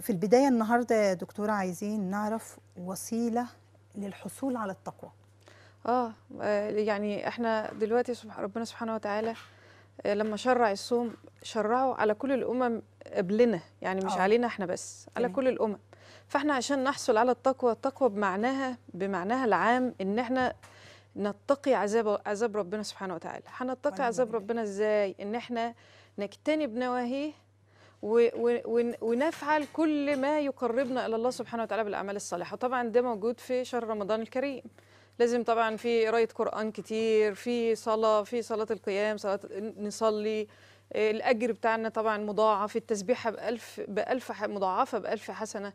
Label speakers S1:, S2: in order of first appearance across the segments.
S1: في البداية النهاردة دكتورة عايزين نعرف وسيلة للحصول على التقوى آه, آه، يعني إحنا دلوقتي ربنا سبحانه وتعالى آه، لما شرع الصوم شرعه على كل الأمم قبلنا يعني مش أوه. علينا إحنا بس على كل الأمم فإحنا عشان نحصل على التقوى التقوى بمعناها بمعناها العام إن إحنا نتقي عذاب عذاب ربنا سبحانه وتعالى هنتقي عذاب ربنا إزاي إن إحنا نجتنب نواهيه ونفعل كل ما يقربنا الى الله سبحانه وتعالى بالاعمال الصالحه طبعا ده موجود في شهر رمضان الكريم لازم طبعا في قرايه قران كتير في صلاه في صلاه القيام صلاه نصلي الاجر بتاعنا طبعا مضاعف التسبيحه ب ب 1000 مضاعفه 1000 حسنه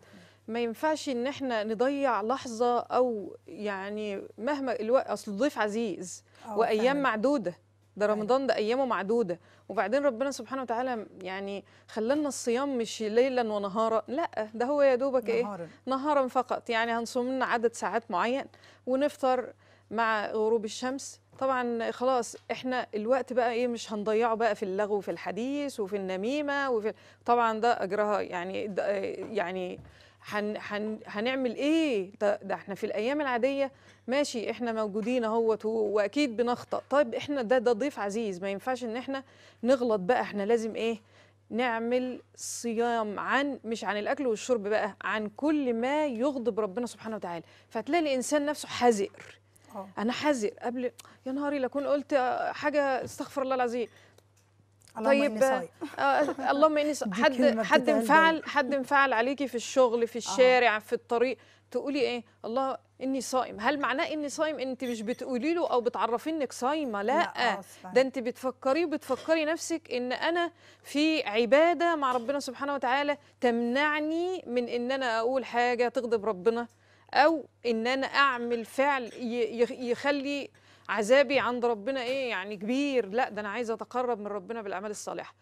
S1: ما ينفعش ان احنا نضيع لحظه او يعني مهما الوقت اصل الضيف عزيز آه، وايام معدوده ده أيوة. رمضان ده ايامه معدوده وبعدين ربنا سبحانه وتعالى يعني خلانا الصيام مش ليلا ونهارا لا ده هو يا دوبك ايه نهارا فقط يعني هنصوم لنا عدد ساعات معين ونفطر مع غروب الشمس طبعا خلاص احنا الوقت بقى ايه مش هنضيعه بقى في اللغو في الحديث وفي النميمه وفي طبعا ده اجرها يعني يعني هن هن هنعمل ايه ده, احنا في الايام العاديه ماشي احنا موجودين اهوت واكيد بنخطا طيب احنا ده ده ضيف عزيز ما ينفعش ان احنا نغلط بقى احنا لازم ايه نعمل صيام عن مش عن الاكل والشرب بقى عن كل ما يغضب ربنا سبحانه وتعالى فتلاقي الانسان نفسه حذر آه. انا حذر قبل يا نهاري لكون قلت حاجه استغفر الله العظيم طيب آه، اللهم اني حد حد انفعل حد انفعل عليكي في الشغل في آه. الشارع آه. في الطريق تقولي ايه الله اني صائم هل معناه اني صائم انت مش بتقولي له او بتعرفي انك صايمه لا, لا ده انت بتفكري وبتفكري نفسك ان انا في عباده مع ربنا سبحانه وتعالى تمنعني من ان انا اقول حاجه تغضب ربنا او ان انا اعمل فعل يخلي عذابي عند ربنا ايه يعني كبير لا ده انا عايزه اتقرب من ربنا بالاعمال الصالحه